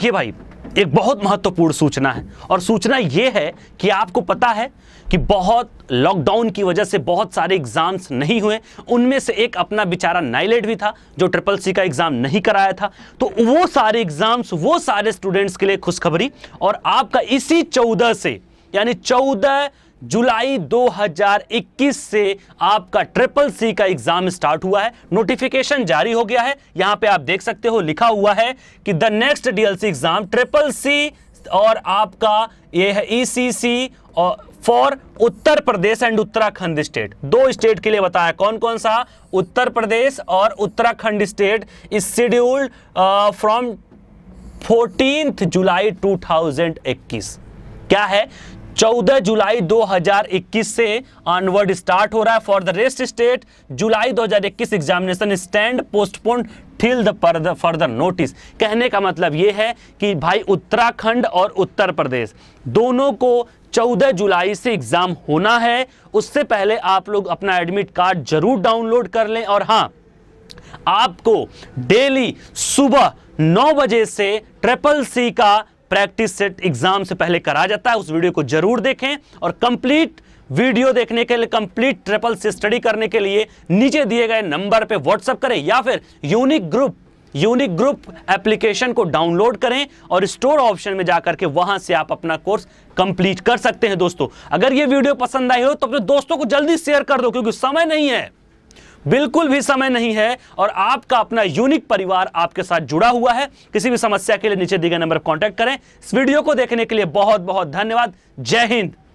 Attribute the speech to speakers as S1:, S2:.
S1: देखिए भाई एक बहुत महत्वपूर्ण सूचना है और सूचना यह है कि आपको पता है कि बहुत लॉकडाउन की वजह से बहुत सारे एग्ज़ाम्स नहीं हुए उनमें से एक अपना बेचारा नाइलेट भी था जो ट्रिपल सी का एग्ज़ाम नहीं कराया था तो वो सारे एग्ज़ाम्स वो सारे स्टूडेंट्स के लिए खुशखबरी और आपका इसी चौदह से यानी चौदह जुलाई 2021 से आपका ट्रिपल सी का एग्जाम स्टार्ट हुआ है नोटिफिकेशन जारी हो गया है यहां पे आप देख सकते हो लिखा हुआ है कि the next DLC exam triple C और आपका यह ईसीसी e और for Uttar Pradesh and Uttarakhand state दो स्टेट के लिए बताया कौन कौन सा उत्तर प्रदेश और Uttarakhand state is scheduled from fourteen July 2021 क्या है 14 जुलाई 2021 से ऑनवर्ड स्टार्ट हो रहा है for the rest state July 2021 हजार इक्कीस examination stand postpone till the further notice कहने का मतलब यह है कि भाई उत्तराखंड और उत्तर प्रदेश दोनों को 14 जुलाई से एग्ज़ाम होना है उससे पहले आप लोग अपना एडमिट कार्ड जरूर डाउनलोड कर लें और हां आपको डेली सुबह 9 बजे से ट्रिपल सी का प्रैक्टिस सेट एग्जाम से पहले करा जाता है उस वीडियो को जरूर देखें और कंप्लीट वीडियो देखने के लिए कंप्लीट ट्रिपल से स्टडी करने के लिए नीचे दिए गए नंबर पे व्हाट्सअप करें या फिर unique group unique group application को डाउनलोड करें और स्टोर ऑप्शन में जाकर के वहां से आप अपना कोर्स कंप्लीट कर सकते हैं दोस्तों अगर ये वीडियो पसंद आई हो तो अपने दोस्तों को जल्दी शेयर कर दो क्योंकि समय नहीं है बिल्कुल भी समय नहीं है और आपका अपना यूनिक परिवार आपके साथ जुड़ा हुआ है किसी भी समस्या के लिए नीचे दिए गए नंबर कॉन्टैक्ट करें इस वीडियो को देखने के लिए बहुत बहुत धन्यवाद जय हिंद